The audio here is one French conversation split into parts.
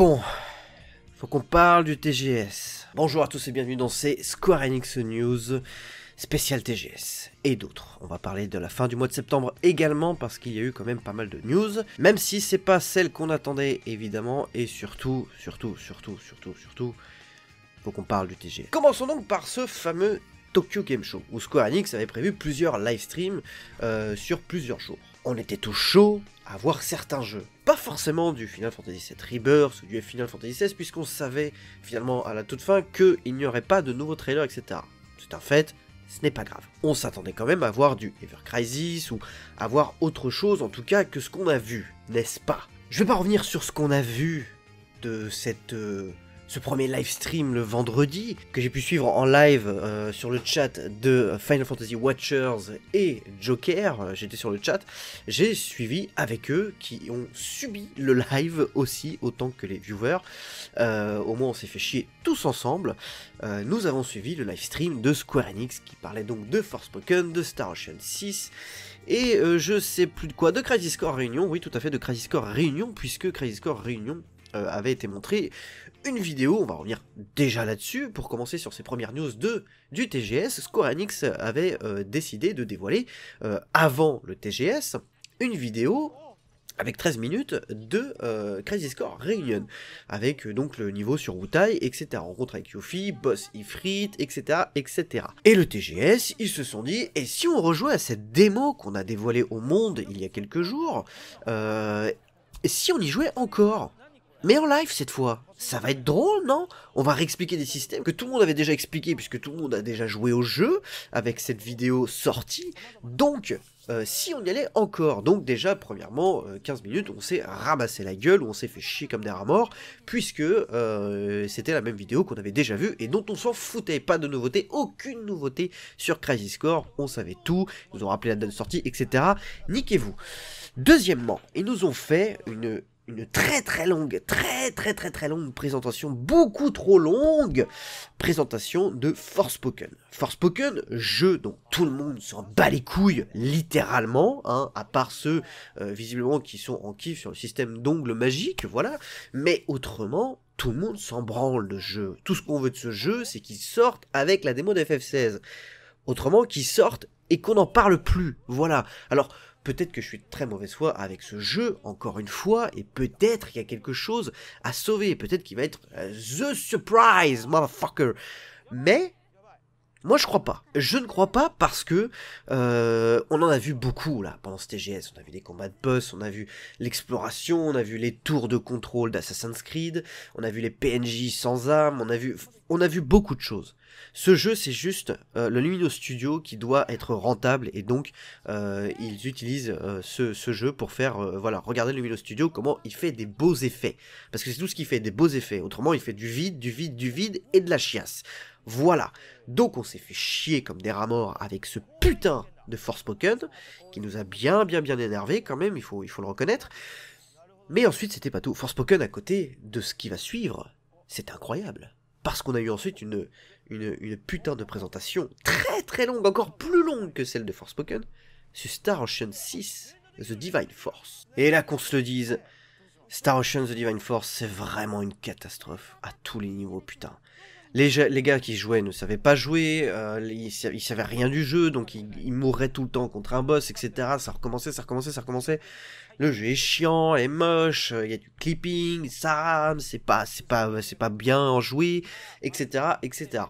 Bon, faut qu'on parle du TGS. Bonjour à tous et bienvenue dans ces Square Enix News spécial TGS et d'autres. On va parler de la fin du mois de septembre également parce qu'il y a eu quand même pas mal de news, même si c'est pas celle qu'on attendait évidemment et surtout, surtout, surtout, surtout, surtout, faut qu'on parle du TGS. Commençons donc par ce fameux Tokyo Game Show où Square Enix avait prévu plusieurs live streams euh, sur plusieurs jours on était tout chaud à voir certains jeux. Pas forcément du Final Fantasy VII Rebirth ou du Final Fantasy XVI, puisqu'on savait finalement à la toute fin qu'il n'y aurait pas de nouveaux trailers, etc. C'est un fait, ce n'est pas grave. On s'attendait quand même à voir du Ever Crisis ou à voir autre chose en tout cas que ce qu'on a vu, n'est-ce pas Je vais pas revenir sur ce qu'on a vu de cette... Euh, ce premier live stream le vendredi, que j'ai pu suivre en live euh, sur le chat de Final Fantasy Watchers et Joker, euh, j'étais sur le chat, j'ai suivi avec eux qui ont subi le live aussi autant que les viewers. Euh, au moins on s'est fait chier tous ensemble. nous avons suivi le live stream de Square Enix qui parlait donc de Force Forspoken, de Star Ocean 6 et je sais plus de quoi, de Crazy Score Réunion, oui tout à fait de Crazy Score Réunion, puisque Crazy Score Réunion avait été montré une vidéo, on va revenir déjà là-dessus, pour commencer sur ces premières news de du TGS, Square Enix avait euh, décidé de dévoiler, euh, avant le TGS, une vidéo avec 13 minutes de euh, Crazy Score Reunion, avec donc le niveau sur Wutai, etc. Rencontre avec Yuffie, boss Ifrit, etc., etc. Et le TGS, ils se sont dit, et si on rejouait à cette démo qu'on a dévoilée au monde il y a quelques jours, et si on y jouait encore mais en live cette fois. Ça va être drôle, non On va réexpliquer des systèmes que tout le monde avait déjà expliqué, puisque tout le monde a déjà joué au jeu avec cette vidéo sortie. Donc, euh, si on y allait encore. Donc déjà, premièrement, 15 euh, minutes, on s'est ramassé la gueule, on s'est fait chier comme des rats morts, puisque euh, c'était la même vidéo qu'on avait déjà vue et dont on s'en foutait. Pas de nouveauté, aucune nouveauté sur Crisis Core, on savait tout, ils nous ont rappelé la date de sortie, etc. Niquez-vous. Deuxièmement, ils nous ont fait une une très très longue, très très très très longue présentation, beaucoup trop longue présentation de Force Forspoken, jeu dont tout le monde s'en bat les couilles, littéralement, hein, à part ceux euh, visiblement qui sont en kiff sur le système d'ongles magique, voilà, mais autrement, tout le monde s'en branle de jeu. Tout ce qu'on veut de ce jeu, c'est qu'il sorte avec la démo de FF16. Autrement, qu'il sorte et qu'on n'en parle plus. Voilà. Alors, peut-être que je suis très mauvaise foi avec ce jeu, encore une fois, et peut-être qu'il y a quelque chose à sauver. Peut-être qu'il va être euh, The Surprise, motherfucker. Mais, moi, je crois pas. Je ne crois pas parce que euh, on en a vu beaucoup là pendant ce TGS. E on a vu des combats de boss, on a vu l'exploration, on a vu les tours de contrôle d'Assassin's Creed, on a vu les PNJ sans armes, on a vu on a vu beaucoup de choses. Ce jeu, c'est juste euh, le Lumino Studio qui doit être rentable et donc euh, ils utilisent euh, ce, jeu pour faire, voilà, regardez le Lumino Studio, comment il fait des beaux effets. Parce que c'est tout ce qu'il fait, des beaux effets. Autrement, il fait du vide, du vide, du vide et de la chiasse. Voilà. Donc on s'est fait chier comme des rats avec ce putain de Force Forspoken qui nous a bien, bien, bien énervé quand même, il faut, il faut le reconnaître. Mais ensuite, c'était pas tout. Force Forspoken à côté de ce qui va suivre, c'est incroyable. Parce qu'on a eu ensuite une, putain de présentation très très longue, encore plus longue que celle de Force Forspoken, sur Star Ocean 6, The Divine Force. Et là qu'on se le dise, Star Ocean The Divine Force, c'est vraiment une catastrophe à tous les niveaux, putain les, les, gars qui jouaient ne savaient pas jouer, euh, ils, savaient rien du jeu, donc ils, mouraient tout le temps contre un boss, etc. Ça recommençait, ça recommençait, ça recommençait. Le jeu est chiant, est moche, euh, il y a du clipping, ça rame, c'est pas, c'est pas, c'est pas bien joué, etc., etc.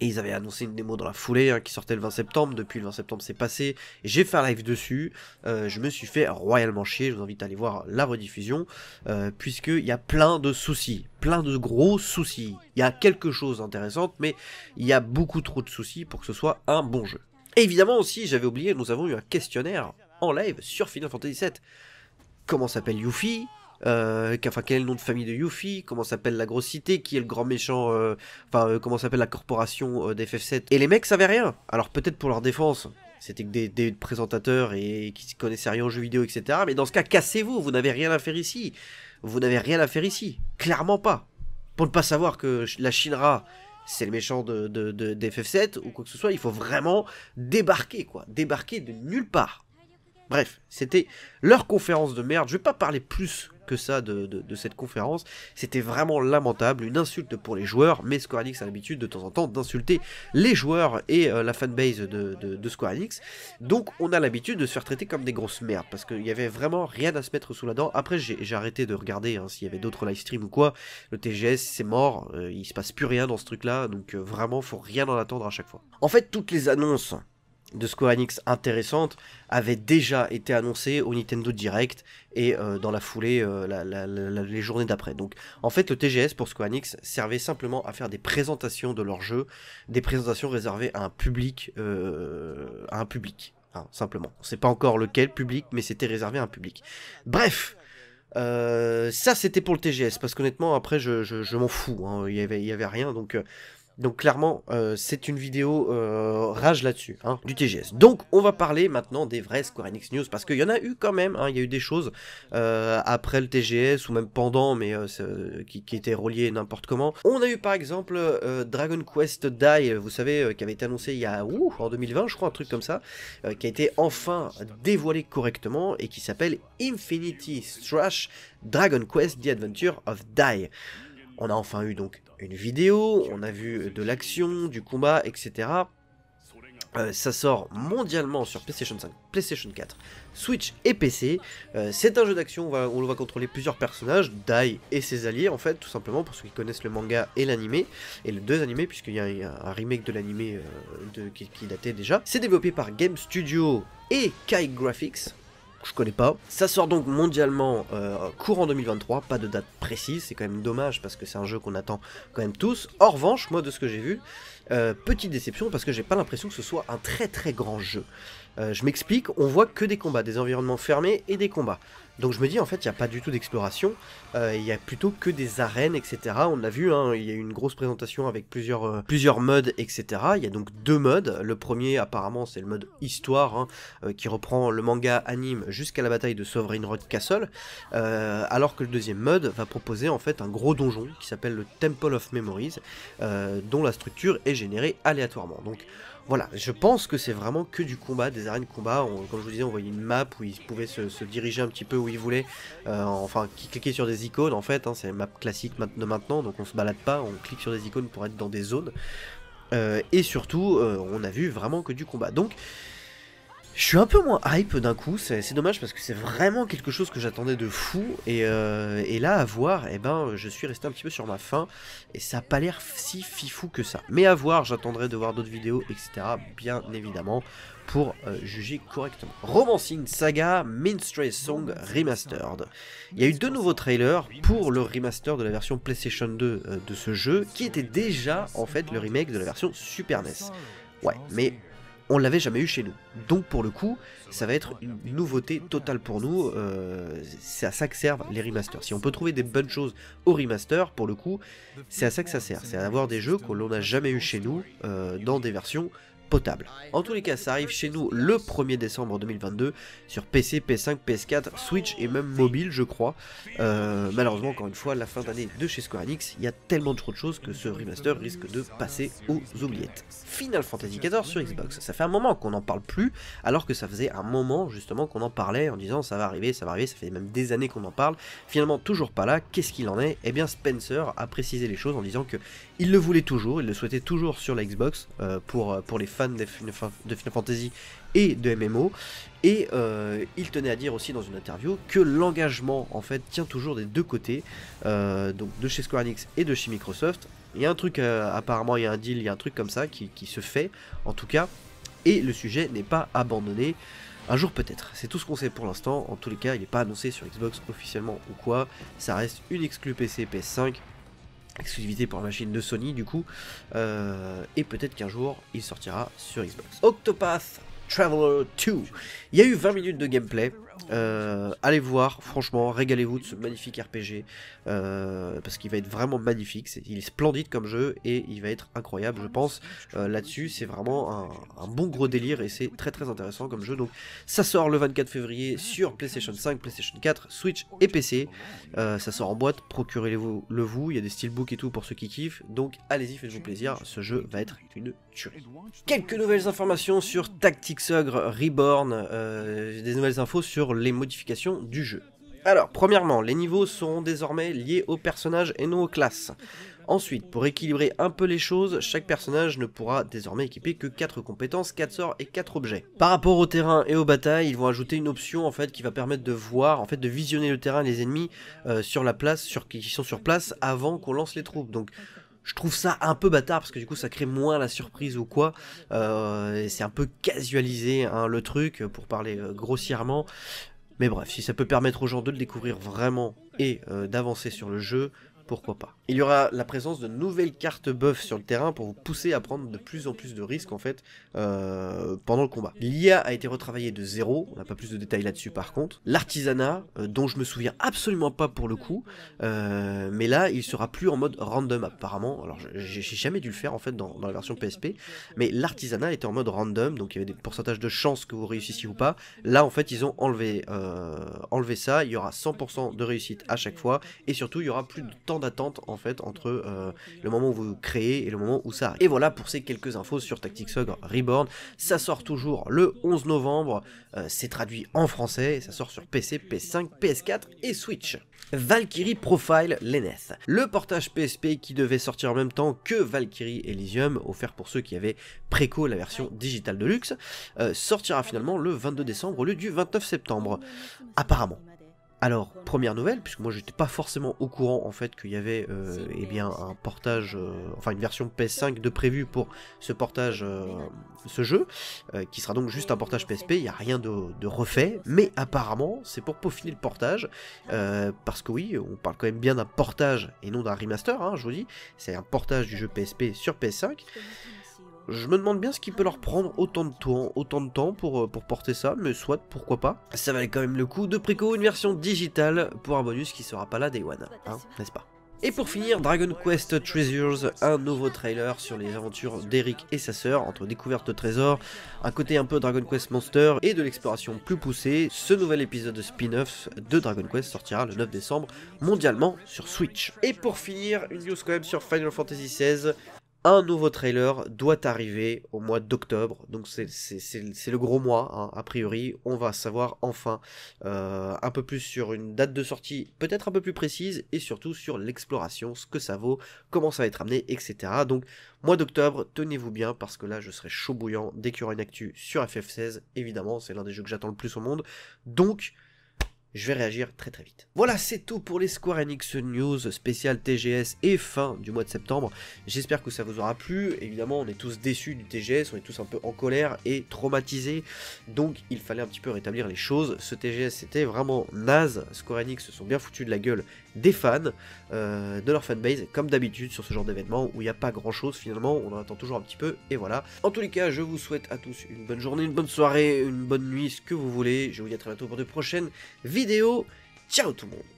Et ils avaient annoncé une démo dans la foulée hein, qui sortait le 20 septembre. Depuis le 20 septembre, c'est passé. J'ai fait un live dessus. Euh, je me suis fait royalement chier. Je vous invite à aller voir la rediffusion. puisque euh, Puisqu'il y a plein de soucis. Plein de gros soucis. Il y a quelque chose d'intéressant, mais il y a beaucoup trop de soucis pour que ce soit un bon jeu. évidemment aussi, j'avais oublié, nous avons eu un questionnaire en live sur Final Fantasy VII. Comment s'appelle Yuffie euh, quel est le nom de famille de Yuffie, comment s'appelle la grosse cité, qui est le grand méchant, euh, enfin euh, comment s'appelle la corporation d'FF7. Et les mecs savaient rien. Alors peut-être pour leur défense, c'était que des, présentateurs et qui connaissaient rien aux jeux vidéo, etc. Mais dans ce cas, cassez-vous, vous, n'avez rien à faire ici. Vous n'avez rien à faire ici, clairement pas. Pour ne pas savoir que la Shinra c'est le méchant de, 7 ou quoi que ce soit, il faut vraiment débarquer, quoi. Débarquer de nulle part. Bref, c'était leur conférence de merde. Je vais pas parler plus que ça de, cette conférence. C'était vraiment lamentable, une insulte pour les joueurs, mais Square Enix a l'habitude de temps en temps d'insulter les joueurs et euh, la fanbase de, de, Square Enix. Donc on a l'habitude de se faire traiter comme des grosses merdes, parce qu'il y avait vraiment rien à se mettre sous la dent. Après j'ai arrêté de regarder hein, s'il y avait d'autres live ou quoi. Le TGS c'est mort, Il euh, il se passe plus rien dans ce truc là, donc euh, vraiment faut rien en attendre à chaque fois. En fait toutes les annonces de Square Enix intéressante avait déjà été annoncée au Nintendo Direct et euh, dans la foulée euh, les journées d'après. Donc en fait le TGS pour Square servait simplement à faire des présentations de leurs jeux, des présentations réservées à un public, euh, à un public, hein, simplement. On sait pas encore lequel public, mais c'était réservé à un public. Bref, ça c'était pour le TGS parce qu'honnêtement après je, m'en fous, hein. il avait il y avait rien donc donc clairement, euh, c'est une vidéo euh, rage là-dessus, hein, du TGS. Donc on va parler maintenant des vraies Square Enix News, parce qu'il y en a eu quand même, hein, il y a eu des choses euh, après le TGS, ou même pendant, mais qui, étaient reliées n'importe comment. On a eu par exemple Dragon Quest Die, vous savez, qui avait été annoncé il y a, en 2020, je crois, un truc comme ça, qui a été enfin dévoilé correctement, et qui s'appelle Infinity Strash Dragon Quest The Adventure of Die. On a enfin eu donc une vidéo, on a vu euh, de l'action, du combat, etc. Euh, ça sort mondialement sur PlayStation 5, PlayStation 4, Switch et PC. Euh, c'est un jeu d'action On on va contrôler plusieurs personnages, Dai et ses alliés en fait, tout simplement pour ceux qui connaissent le manga et l'anime, et le deux animés puisqu'il y a un, remake de l'anime de qui, qui datait déjà. C'est développé par Game Studio et Kai Graphics, que je connais pas. Ça sort donc mondialement euh, courant 2023, pas de date précise, c'est quand même dommage parce que c'est un jeu qu'on attend quand même tous. En revanche, moi de ce que j'ai vu, euh, petite déception parce que j'ai pas l'impression que ce soit un très très grand jeu. Euh, je m'explique, on voit que des combats, des environnements fermés et des combats. Donc je me dis, en fait, il n'y a pas du tout d'exploration, euh, il y a plutôt que des arènes, etc. On l'a vu, hein, il y a eu une grosse présentation avec plusieurs, euh, plusieurs modes, etc. Il y a donc deux modes. Le premier, apparemment, c'est le mode histoire, hein, euh, qui reprend le manga anime jusqu'à la bataille de Sovereign Road Castle, alors que le deuxième mode va proposer en fait un gros donjon qui s'appelle le Temple of Memories, dont la structure est générée aléatoirement. Donc, voilà, je pense que c'est vraiment que du combat, des arènes combat. comme je vous disais, on voyait une map où ils pouvaient se diriger un petit peu où il voulait, euh, enfin qui sur des icônes en fait, hein, c'est map classique maintenant, donc on se balade pas, on clique sur des icônes pour être dans des zones. Euh, et surtout, euh, on a vu vraiment que du combat. Donc, je suis un peu moins hype d'un coup, c'est dommage parce que c'est vraiment quelque chose que j'attendais de fou euh, et, là à voir, eh ben, je suis resté un petit peu sur ma faim et ça n'a pas l'air si fifou que ça. Mais à voir, j'attendrai de voir d'autres vidéos, etc. bien évidemment pour euh, juger correctement. Romancing Saga Minstrel Song Remastered. Il y a eu deux nouveaux trailers pour le remaster de la version PlayStation 2 euh, de ce jeu qui était déjà en fait le remake de la version Super NES. Ouais, mais on l'avait jamais eu chez nous. Donc pour le coup, ça va être une nouveauté totale pour nous. Euh, c'est à ça que servent les remasters. Si on peut trouver des bonnes choses au remaster, pour le coup, c'est à ça que ça sert. C'est à avoir des jeux que l'on n'a jamais eu chez nous euh, dans des versions en tous les cas, ça arrive chez nous le 1er décembre 2022 sur PC, PS5, PS4, Switch et même mobile, je crois. Euh, malheureusement, encore une fois, la fin d'année de chez Square Enix, il y a tellement de choses que ce remaster risque de passer aux oubliettes. Final Fantasy XIV sur Xbox, ça fait un moment qu'on n'en parle plus, alors que ça faisait un moment justement qu'on en parlait en disant ça va arriver, ça va arriver, ça fait même des années qu'on en parle. Finalement, toujours pas là, qu'est-ce qu'il en est Eh bien, Spencer a précisé les choses en disant que il le voulait toujours, il le souhaitait toujours sur la Xbox euh, pour, euh, pour les fans de Final Fantasy et de MMO. Et euh, il tenait à dire aussi dans une interview que l'engagement en fait tient toujours des deux côtés, euh, donc de chez Square Enix et de chez Microsoft. Il y a un truc, euh, apparemment il y a un deal, il y a un truc comme ça qui, qui se fait en tout cas, et le sujet n'est pas abandonné. Un jour peut-être, c'est tout ce qu'on sait pour l'instant, en tous les cas il n'est pas annoncé sur Xbox officiellement ou quoi, ça reste une exclu PC PS5, exclusivité pour la machine de Sony du coup, euh, et peut-être qu'un jour il sortira sur Xbox. Octopath Traveler 2, il y a eu 20 minutes de gameplay, euh, allez voir, franchement, régalez-vous de ce magnifique RPG, euh, parce qu'il va être vraiment magnifique, il est splendide comme jeu, et il va être incroyable, je pense. Euh, là-dessus, c'est vraiment un, un, bon gros délire, et c'est très très intéressant comme jeu. Donc, ça sort le 24 février sur PlayStation 5, PlayStation 4, Switch et PC. ça sort en boîte, procurez-le vous, il y a des steelbooks et tout pour ceux qui kiffent, donc allez-y, faites-vous plaisir, ce jeu va être une Quelques nouvelles informations sur Tactics Ogre Reborn, euh, des nouvelles infos sur les modifications du jeu. Alors, premièrement, les niveaux seront désormais liés aux personnages et non aux classes. Ensuite, pour équilibrer un peu les choses, chaque personnage ne pourra désormais équiper que 4 compétences, 4 sorts et 4 objets. Par rapport au terrain et aux batailles, ils vont ajouter une option en fait qui va permettre de voir, en fait de visionner le terrain et les ennemis euh, sur la place, sur, qui sont sur place avant qu'on lance les troupes. Donc je trouve ça un peu bâtard parce que du coup ça crée moins la surprise ou quoi. Euh, c'est un peu casualisé hein, le truc pour parler euh, grossièrement. Mais bref, si ça peut permettre aux gens de le découvrir vraiment et euh, d'avancer sur le jeu, pourquoi pas. Il y aura la présence de nouvelles cartes buff sur le terrain pour vous pousser à prendre de plus en plus de risques en fait euh, pendant le combat. L'IA a été retravaillée de zéro, on n'a pas plus de détails là-dessus par contre. L'artisanat, euh, dont je me souviens absolument pas pour le coup, euh, mais là il sera plus en mode random apparemment. Alors j'ai jamais dû le faire en fait dans, la version PSP, mais l'artisanat était en mode random, donc il y avait des pourcentages de chances que vous réussissiez ou pas. Là en fait ils ont enlevé, enlevé ça, il y aura 100% de réussite à chaque fois, et surtout il y aura plus de temps d'attente en fait entre euh, le moment où vous créez et le moment où ça arrive. Et voilà pour ces quelques infos sur Tactics Ogre Reborn. Ça sort toujours le 11 novembre, euh, c'est traduit en français, ça sort sur PC, PS5, PS4 et Switch. Valkyrie Profile Lenneth. Le portage PSP qui devait sortir en même temps que Valkyrie Elysium, offert pour ceux qui avaient préco la version digitale de luxe, euh, sortira finalement le 22 décembre au lieu du 29 septembre. Apparemment. Alors, première nouvelle, puisque moi j'étais pas forcément au courant en fait qu'il y avait euh, eh bien, un portage, euh, enfin une version PS5 de prévu pour ce portage, euh, ce jeu, qui sera donc juste un portage PSP, il n'y a rien de, refait, mais apparemment c'est pour peaufiner le portage, parce que oui, on parle quand même bien d'un portage et non d'un remaster, hein, je vous dis, c'est un portage du jeu PSP sur PS5. Je me demande bien ce qui peut leur prendre autant de temps, autant de temps pour, euh, porter ça, mais soit, pourquoi pas. Ça valait quand même le coup de préco une version digitale pour un bonus qui sera pas là Day One, hein, n'est-ce pas et pour finir, Dragon Quest Treasures, un nouveau trailer sur les aventures d'Eric et sa sœur, entre découverte de trésors, un côté un peu Dragon Quest Monster et de l'exploration plus poussée. Ce nouvel épisode de spin-off de Dragon Quest sortira le 9 décembre mondialement sur Switch. Et pour finir, une news quand même sur Final Fantasy XVI, un nouveau trailer doit arriver au mois d'octobre, donc c'est le gros mois, hein, a priori, on va savoir enfin euh, un peu plus sur une date de sortie peut-être un peu plus précise, et surtout sur l'exploration, ce que ça vaut, comment ça va être amené, etc. Donc mois d'octobre, tenez-vous bien, parce que là je serai chaud bouillant dès qu'il y aura une actu sur FF16, évidemment, c'est l'un des jeux que j'attends le plus au monde, donc je vais réagir très très vite. Voilà, c'est tout pour les Square Enix News spécial TGS et fin du mois de septembre. J'espère que ça vous aura plu. Évidemment, on est tous déçus du TGS, on est tous un peu en colère et traumatisés. Donc, il fallait un petit peu rétablir les choses. Ce TGS, c'était vraiment naze. Square Enix se sont bien foutus de la gueule des fans, euh, de leur fanbase, comme d'habitude sur ce genre d'événement où il n'y a pas grand chose finalement, on en attend toujours un petit peu, et voilà. En tous les cas, je vous souhaite à tous une bonne journée, une bonne soirée, une bonne nuit, ce que vous voulez. Je vous dis à très bientôt pour de prochaines vidéos Ciao tout le monde